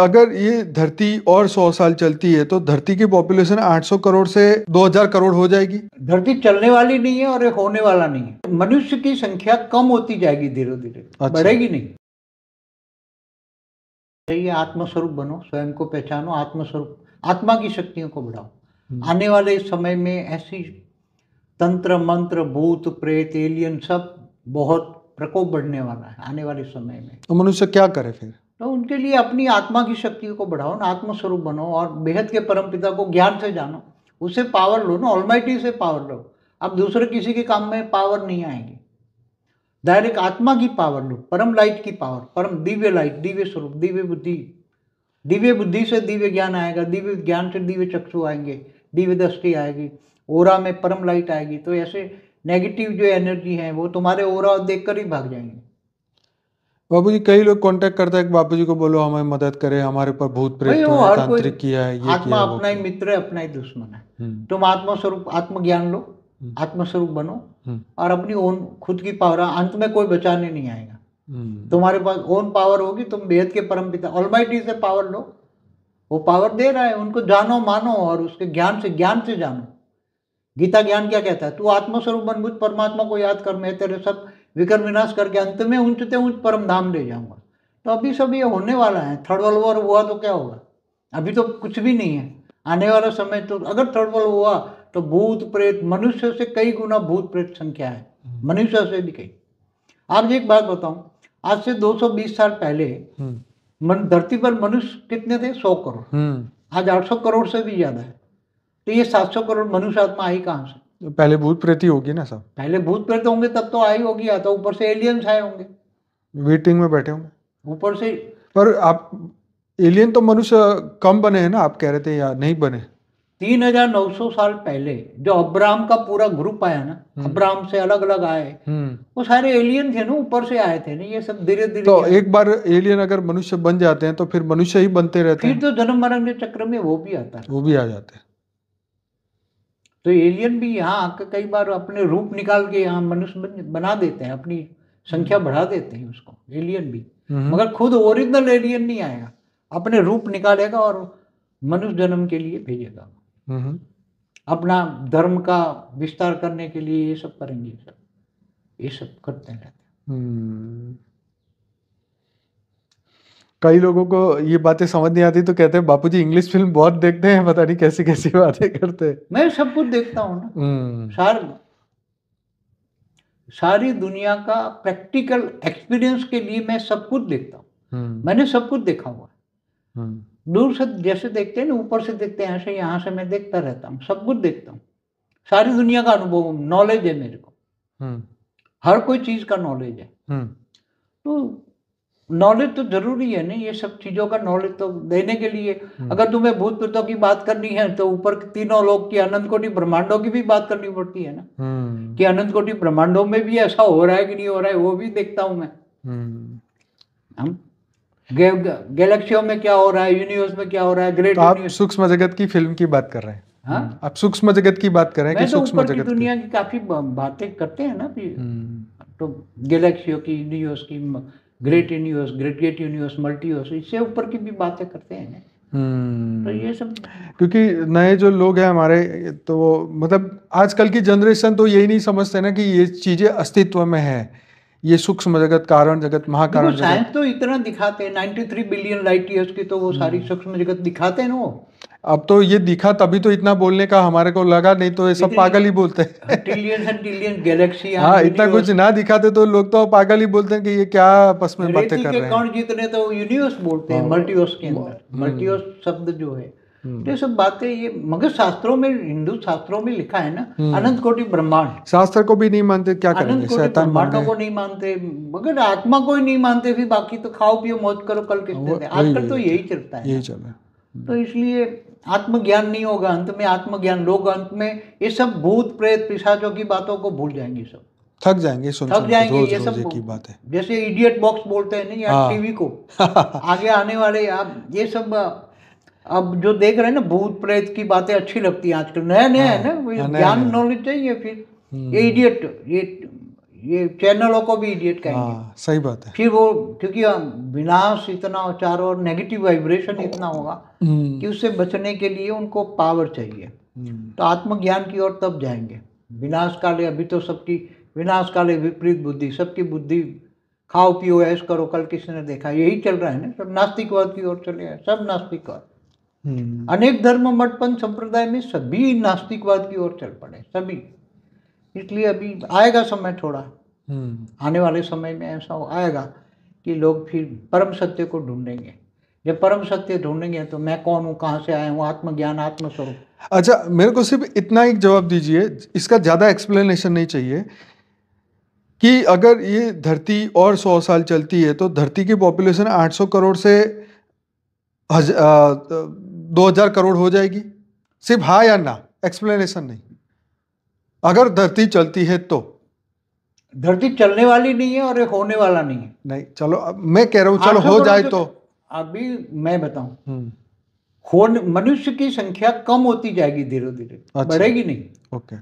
अगर ये धरती और 100 साल चलती है तो धरती की पॉपुलेशन 800 करोड़ से 2000 करोड़ हो जाएगी धरती चलने वाली नहीं है और ये होने वाला नहीं है मनुष्य की संख्या कम होती जाएगी धीरे धीरे अच्छा। बढ़ेगी नहीं चाहिए आत्मस्वरूप बनो स्वयं को पहचानो आत्मस्वरूप आत्मा की शक्तियों को बढ़ाओ हम्म। आने वाले समय में ऐसी तंत्र मंत्र भूत प्रेत एलियन सब बहुत प्रकोप बढ़ने वाला है आने वाले समय में तो मनुष्य क्या करे फिर तो उनके लिए अपनी आत्मा की शक्ति को बढ़ाओ ना आत्मस्वरूप बनो और बेहद के परम पिता को ज्ञान से जानो उससे पावर लो ना ऑलमाइटी से पावर लो अब दूसरे किसी के काम में पावर नहीं आएगी डायरेक्ट आत्मा की पावर लो परम लाइट की पावर परम दिव्य लाइट दिव्य स्वरूप दिव्य बुद्धि दिव्य बुद्धि से दिव्य ज्ञान आएगा दिव्य ज्ञान से दिव्य चक्षु आएंगे दिव्य दृष्टि आएगी ओरा में परम लाइट आएगी तो ऐसे नेगेटिव जो एनर्जी है वो तुम्हारे ओरा देखकर ही भाग जाएंगे बाबूजी कई लोग कांटेक्ट करते हैं बाबूजी को बोलो हमें मदद करे हमारे पर भूत प्रेत तांत्रिक किया है ये आत्मा किया अपना ही मित्र है अपना ही दुश्मन है हम्म। तुम आत्मा स्वरूप आत्मज्ञान लो हम्म। आत्मस्वरूप बनो हम्म। और अपनी ओन खुद की पावर अंत में कोई बचाने नहीं आएगा तुम्हारे पास ओन पावर होगी तुम बेहद के परम पिता ऑलमाइटी से पावर लो वो पावर दे रहा है उनको जानो मानो और उसके ज्ञान से ज्ञान से जानो गीता ज्ञान क्या कहता है तू आत्मस्वरूप बन मुझ परमात्मा को याद कर मैं तेरे सब विकर विनाश करके अंत में ऊंचते ऊंच परम धाम ले जाऊंगा तो अभी सब ये होने वाला है थर्ड वर्ल्ड वॉर हुआ तो क्या होगा अभी तो कुछ भी नहीं है आने वाला समय तो अगर थर्ड वर्ल्ड हुआ तो भूत प्रेत मनुष्य से कई गुना भूत प्रेत संख्या है हम्म। मनुष्य से भी कई आप एक बात बताऊं आज से 220 साल पहले हम्म। मन धरती पर मनुष्य कितने थे 100 करोड़ हम्म। आज 800 करोड़ से भी ज्यादा है तो ये 700 करोड़ मनुष्य आत्मा आई कहाँ से पहले भूत प्रेत ही होगी ना सब पहले भूत प्रेत होंगे तब तो आई होगी या तो ऊपर से एलियंस आए होंगे वेटिंग में बैठे होंगे ऊपर से पर आप एलियन तो मनुष्य कम बने हैं ना आप कह रहे थे या नहीं बने सौ साल पहले जो अब्राम का पूरा ग्रुप आया ना हम्म। अब्राम से अलग अलग आए हम्म। वो सारे एलियन थे ना ऊपर से आए थे ना ये सब धीरे धीरे तो एक बार एलियन अगर मनुष्य बन जाते हैं तो फिर मनुष्य ही बनते रहते हैं फिर तो जन्म मरण के चक्र में वो भी आता है वो भी आ जाते हैं तो एलियन भी यहाँ आकर कई बार अपने रूप निकाल के यहाँ मनुष्य बना देते हैं अपनी संख्या हम्म। बढ़ा देते हैं उसको एलियन भी हम्म। मगर खुद ओरिजिनल एलियन नहीं आएगा अपने रूप निकालेगा और मनुष्य जन्म के लिए भेजेगा हम्म। अपना धर्म का विस्तार करने के लिए ये सब करेंगे सब ये सब करते रहते हैं कई लोगों को ये बातें समझ नहीं आती तो कहते हैं बापूजी इंग्लिश फिल्म बहुत देखते हैं पता नहीं कैसी कैसी बातें करते हैं मैं सब कुछ देखता हूँ हम्म। सार, सारी दुनिया का प्रैक्टिकल एक्सपीरियंस के लिए मैं सब कुछ देखता हूँ हम्म। मैंने सब कुछ देखा हुआ है हम्म। दूर से जैसे देखते हैं ना ऊपर से देखते हैं ऐसे यहाँ से मैं देखता रहता हूँ सब कुछ देखता हूँ सारी दुनिया का अनुभव नॉलेज है मेरे को हर कोई चीज का नॉलेज है तो नॉलेज तो जरूरी है ना ये सब चीजों का नॉलेज तो देने के लिए हम्म। अगर तुम्हें भूत प्रेतों की बात करनी है तो ऊपर तीनों लोग की अनंत कोटि ब्रह्मांडों की भी बात करनी पड़ती है ना हम्म। कि अनंत कोटि ब्रह्मांडों में भी ऐसा हो रहा है कि नहीं हो रहा है वो भी देखता हूं मैं हम्म। हम गे, गैलेक्सियों में क्या हो रहा है यूनिवर्स में क्या हो रहा है ग्रेट तो सूक्ष्म जगत की फिल्म की बात कर रहे हैं हाँ? आप सूक्ष्म जगत की बात कर रहे हैं कि तो सूक्ष्म जगत दुनिया की काफी बातें करते हैं ना तो गैलेक्सियों की यूनिवर्स की great universe great great universe multiverse इससे ऊपर की भी बातें करते हैं hmm. तो ये सब क्योंकि नए जो लोग हैं हमारे तो मतलब आजकल की जनरेशन तो यही नहीं समझते ना कि ये चीज़ें अस्तित्व में है ये सूक्ष्म जगत कारण जगत महाकारण साइंस तो इतना दिखाते हैं 93 बिलियन लाइट ईयर्स की तो वो सारी hmm. सूक्ष्म जगत दिखाते हैं ना अब तो ये दिखा तभी तो इतना बोलने का हमारे को लगा नहीं तो ये सब पागल ही बोलते हैं गैलेक्सी हाँ इतना कुछ ना दिखाते तो लोग तो पागल ही बोलते हैं कि ये क्या आपस में बातें कर रहे हैं कौन जीतने तो यूनिवर्स बोलते हैं मल्टीवर्स हाँ। के हम्म। अंदर मल्टीवर्स शब्द जो है हम्म। तो ये सब बातें ये मगर शास्त्रों में हिंदू शास्त्रों में लिखा है ना हम्म। अनंत कोटि ब्रह्मांड शास्त्र को भी नहीं मानते क्या करेंगे शैतान ब्रह्मांडों को नहीं मानते मगर आत्मा को ही नहीं मानते फिर बाकी तो खाओ पियो मौज करो कल किस आजकल तो यही चलता है यही चल रहा है तो इसलिए आत्मज्ञान नहीं होगा अंत में आत्मज्ञान लोग अंत में ये सब भूत प्रेत पिशाचों की बातों को भूल जाएंगे सब थक जाएंगे सुन थक जाएंगे रोज, ये सब की बात है जैसे इडियट बॉक्स बोलते हैं नहीं यार हाँ। टीवी को आगे आने वाले आप ये सब अब जो देख रहे हैं ना भूत प्रेत की बातें अच्छी लगती हैं आजकल नया नया है ना हाँ, ज्ञान नॉलेज चाहिए फिर हम्म। ये इडियट ये ये चैनलों को भी इडियट कहेंगे आ, हाँ, सही बात है फिर वो क्योंकि विनाश इतना उचार और नेगेटिव वाइब्रेशन इतना होगा हम्म। कि उससे बचने के लिए उनको पावर चाहिए हम्म। तो आत्मज्ञान की ओर तब जाएंगे विनाश काले अभी तो सबकी विनाश काले विपरीत बुद्धि सबकी बुद्धि खाओ पियो ऐश करो कल किसी ने देखा यही चल रहा है ना सब नास्तिकवाद की ओर चले हैं सब नास्तिकवाद हम्म। अनेक धर्म मठ संप्रदाय में सभी नास्तिकवाद की ओर चल पड़े सभी इसलिए अभी आएगा समय थोड़ा हम्म। आने वाले समय में ऐसा आएगा कि लोग फिर परम सत्य को ढूंढेंगे जब परम सत्य ढूंढेंगे तो मैं कौन हूँ कहाँ से आया हूँ आत्मज्ञान आत्मस्वरूप अच्छा मेरे को सिर्फ इतना ही जवाब दीजिए इसका ज़्यादा एक्सप्लेनेशन नहीं चाहिए कि अगर ये धरती और सौ साल चलती है तो धरती की पॉपुलेशन 800 करोड़ से हज, आ, हजार करोड़ हो जाएगी सिर्फ हाँ या ना एक्सप्लेनेशन नहीं अगर धरती चलती है तो धरती चलने वाली नहीं है और ये होने वाला नहीं है नहीं चलो मैं कह रहा हूँ चलो हो जाए तो अभी मैं बताऊ हम्म। होने मनुष्य की संख्या कम होती जाएगी धीरे धीरे अच्छा। बढ़ेगी नहीं ओके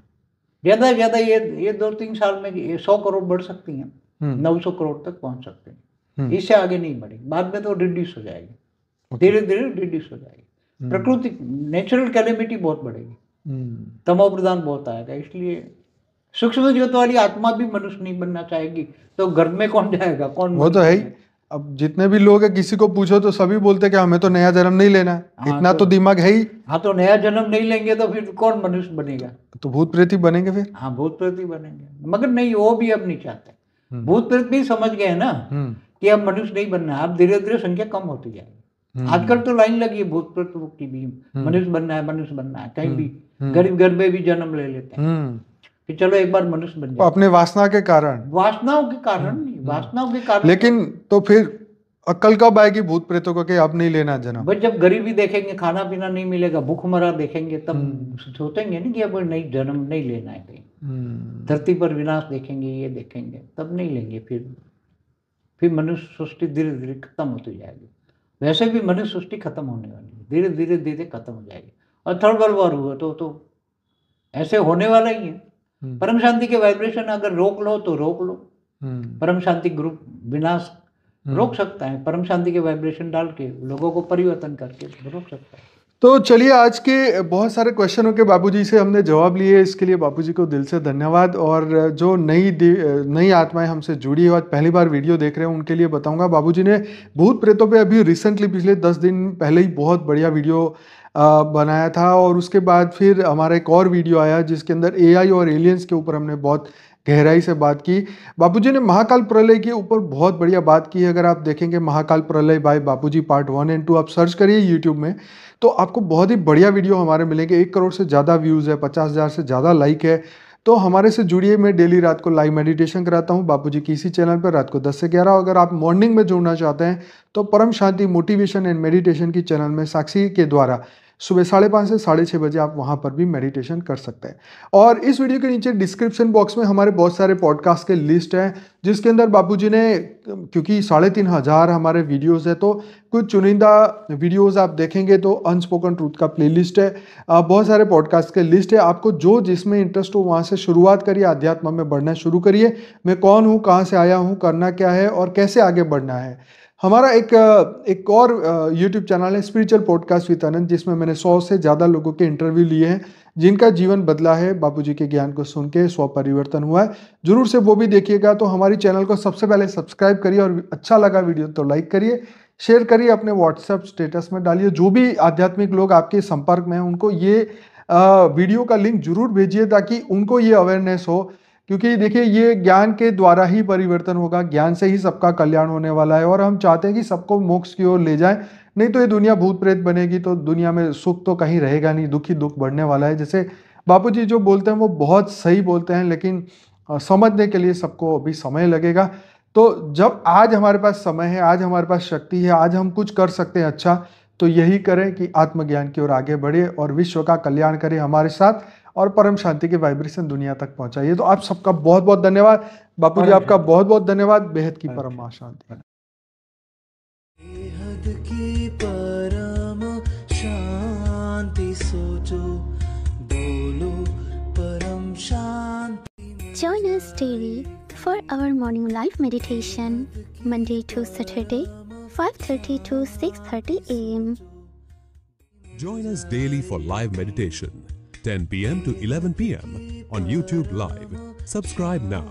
ज्यादा से ज्यादा ये ये दो तीन साल में ये सौ करोड़ बढ़ सकती है हम्म। नौ सौ करोड़ तक पहुंच सकते हैं हम्म। इससे आगे नहीं बढ़ेगी बाद में तो रिड्यूस हो जाएगी धीरे धीरे रिड्यूस हो जाएगी प्रकृति नेचुरल कैलेमिटी बहुत बढ़ेगी हम्म। तमो प्रधान बहुत आएगा इसलिए सूक्ष्म ज्योत वाली आत्मा भी मनुष्य नहीं बनना चाहेगी तो घर में कौन जाएगा कौन वो तो है ही अब जितने भी लोग है किसी को पूछो तो सभी बोलते कि हमें तो नया जन्म नहीं लेना हाँ, इतना तो, तो दिमाग है ही हाँ तो नया जन्म नहीं लेंगे तो फिर कौन मनुष्य बनेगा तो भूत प्रेत ही बनेंगे फिर हाँ भूत प्रेत ही बनेंगे मगर नहीं वो भी अब नहीं चाहते हम्म। भूत प्रेत भी समझ गए ना हम्म। कि अब मनुष्य नहीं बनना अब धीरे धीरे संख्या कम होती जाएगी हम्म। आजकल तो लाइन लगी है भूत प्रत की भी हम्म। मनुष्य बनना है मनुष्य बनना है कहीं भी हम्म। गरीब घर में भी जन्म ले लेते हैं कि चलो एक बार मनुष्य बन जाए अपने वासना के कारण वासनाओं के कारण नहीं वासनाओं के कारण लेकिन तो फिर अक्कल कब आएगी भूत प्रेतों को कि अब नहीं लेना जन्म बस जब गरीबी देखेंगे खाना पीना नहीं मिलेगा भूख मरा देखेंगे तब सोचेंगे ना कि अब नहीं जन्म नहीं लेना है कहीं धरती पर विनाश देखेंगे ये देखेंगे तब नहीं लेंगे फिर फिर मनुष्य सृष्टि धीरे धीरे खत्म होती जाएगी वैसे भी मनुष्य सृष्टि खत्म होने वाली है धीरे धीरे धीरे खत्म हो जाएगी और थर्ड वर्ल्ड वॉर हुआ तो तो ऐसे होने वाला ही है हम्म। परम शांति के वाइब्रेशन अगर रोक लो तो रोक लो हम्म। परम शांति ग्रुप विनाश हम्म। रोक सकता है परम शांति के वाइब्रेशन डाल के लोगों को परिवर्तन करके रोक सकता है तो चलिए आज के बहुत सारे क्वेश्चनों के बाबूजी से हमने जवाब लिए इसके लिए बाबूजी को दिल से धन्यवाद और जो नई नई आत्माएं हमसे जुड़ी है आज पहली बार वीडियो देख रहे हैं उनके लिए बताऊंगा बाबूजी ने भूत प्रेतों पे अभी रिसेंटली पिछले दस दिन पहले ही बहुत बढ़िया वीडियो बनाया था और उसके बाद फिर हमारा एक और वीडियो आया जिसके अंदर ए और एलियंस के ऊपर हमने बहुत गहराई से बात की बापूजी ने महाकाल प्रलय के ऊपर बहुत बढ़िया बात की है अगर आप देखेंगे Mahakal Pralay by Bapuji part one and two आप सर्च करिए यूट्यूब में तो आपको बहुत ही बढ़िया वीडियो हमारे मिलेंगे एक करोड़ से ज़्यादा व्यूज़ है पचास हज़ार से ज़्यादा लाइक है तो हमारे से जुड़िए मैं डेली रात को लाइव मेडिटेशन कराता हूँ बापूजी की इसी चैनल पर रात को 10 से 11 अगर आप मॉर्निंग में जुड़ना चाहते हैं तो Param Shanti motivation and meditation की चैनल में साक्षी के द्वारा सुबह साढ़े पाँच से साढ़े छः बजे आप वहाँ पर भी मेडिटेशन कर सकते हैं और इस वीडियो के नीचे डिस्क्रिप्शन बॉक्स में हमारे बहुत सारे पॉडकास्ट के लिस्ट हैं जिसके अंदर बाबूजी ने क्योंकि साढ़े तीन हज़ार हमारे वीडियोस हैं तो कुछ चुनिंदा वीडियोस आप देखेंगे तो अनस्पोकन ट्रूथ का प्ले है बहुत सारे पॉडकास्ट के लिस्ट है आपको जो जिसमें इंटरेस्ट हो वहाँ से शुरुआत करिए अध्यात्म में बढ़ना शुरू करिए मैं कौन हूँ कहाँ से आया हूँ करना क्या है और कैसे आगे बढ़ना है हमारा एक एक और यूट्यूब चैनल है स्पिरिचुअल पॉडकास्ट विद आनंद जिसमें मैंने सौ से ज़्यादा लोगों के इंटरव्यू लिए हैं जिनका जीवन बदला है बापूजी के ज्ञान को सुन के स्व परिवर्तन हुआ है जरूर से वो भी देखिएगा तो हमारी चैनल को सबसे पहले सब्सक्राइब करिए और अच्छा लगा वीडियो तो लाइक करिए शेयर करिए अपने व्हाट्सएप स्टेटस में डालिए जो भी आध्यात्मिक लोग आपके संपर्क में हैं उनको ये वीडियो का लिंक जरूर भेजिए ताकि उनको ये अवेयरनेस हो क्योंकि देखिए ये ज्ञान के द्वारा ही परिवर्तन होगा ज्ञान से ही सबका कल्याण होने वाला है और हम चाहते हैं कि सबको मोक्ष की ओर ले जाए नहीं तो ये दुनिया भूत प्रेत बनेगी तो दुनिया में सुख तो कहीं रहेगा नहीं दुखी दुख बढ़ने वाला है जैसे बापू जी जो बोलते हैं वो बहुत सही बोलते हैं लेकिन समझने के लिए सबको अभी समय लगेगा तो जब आज हमारे पास समय है आज हमारे पास शक्ति है आज हम कुछ कर सकते हैं अच्छा तो यही करें कि आत्मज्ञान की ओर आगे बढ़े और विश्व का कल्याण करें हमारे साथ और परम शांति की वाइब्रेशन दुनिया तक पहुंचाइए तो आप सबका बहुत बहुत धन्यवाद बापू जी आपका बहुत बहुत धन्यवाद बेहद की परम शांति की परम शांति सोचो बोलो परम शांति Join us daily for our morning live meditation Monday to Saturday 5:30 to 6:30 a.m. Join us daily for live meditation 10 p.m. to 11 p.m. on YouTube Live. Subscribe now.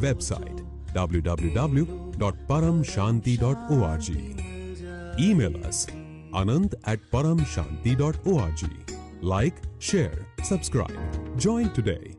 Website www.paramshanti.org. Email us anand at paramshanti.org. Like, share, subscribe. Join today.